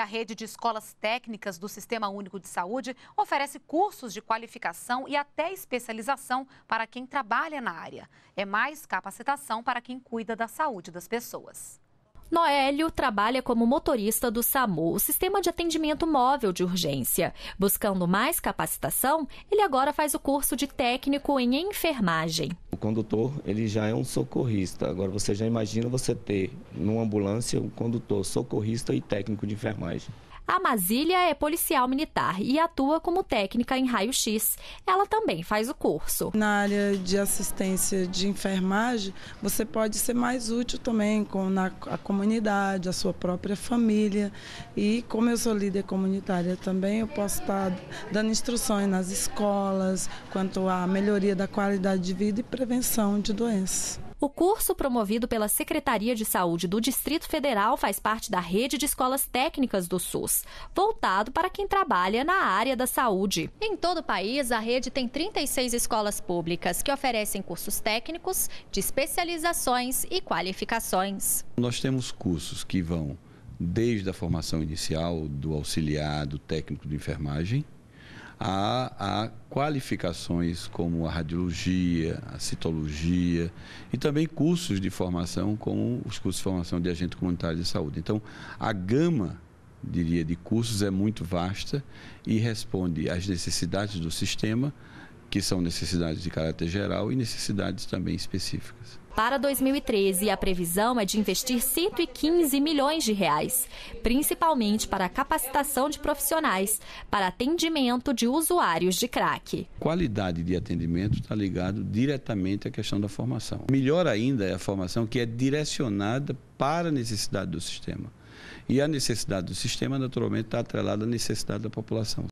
a rede de escolas técnicas do Sistema Único de Saúde oferece cursos de qualificação e até especialização para quem trabalha na área. É mais capacitação para quem cuida da saúde das pessoas. Noélio trabalha como motorista do SAMU, o Sistema de Atendimento Móvel de Urgência. Buscando mais capacitação, ele agora faz o curso de técnico em enfermagem condutor, ele já é um socorrista. Agora você já imagina você ter numa ambulância um condutor, socorrista e técnico de enfermagem. A Masília é policial militar e atua como técnica em raio-x. Ela também faz o curso. Na área de assistência de enfermagem, você pode ser mais útil também com na, a comunidade, a sua própria família. E como eu sou líder comunitária também, eu posso estar dando instruções nas escolas quanto à melhoria da qualidade de vida e prevenção de doenças. O curso promovido pela Secretaria de Saúde do Distrito Federal faz parte da rede de escolas técnicas do SUS, voltado para quem trabalha na área da saúde. Em todo o país, a rede tem 36 escolas públicas que oferecem cursos técnicos de especializações e qualificações. Nós temos cursos que vão desde a formação inicial do auxiliar, do técnico de enfermagem, a qualificações como a radiologia, a citologia e também cursos de formação como os cursos de formação de agente comunitário de saúde. Então, a gama diria de cursos é muito vasta e responde às necessidades do sistema, que são necessidades de caráter geral e necessidades também específicas. Para 2013, a previsão é de investir 115 milhões de reais, principalmente para a capacitação de profissionais para atendimento de usuários de crack. Qualidade de atendimento está ligado diretamente à questão da formação. Melhor ainda é a formação que é direcionada para a necessidade do sistema. E a necessidade do sistema, naturalmente, está atrelada à necessidade da população.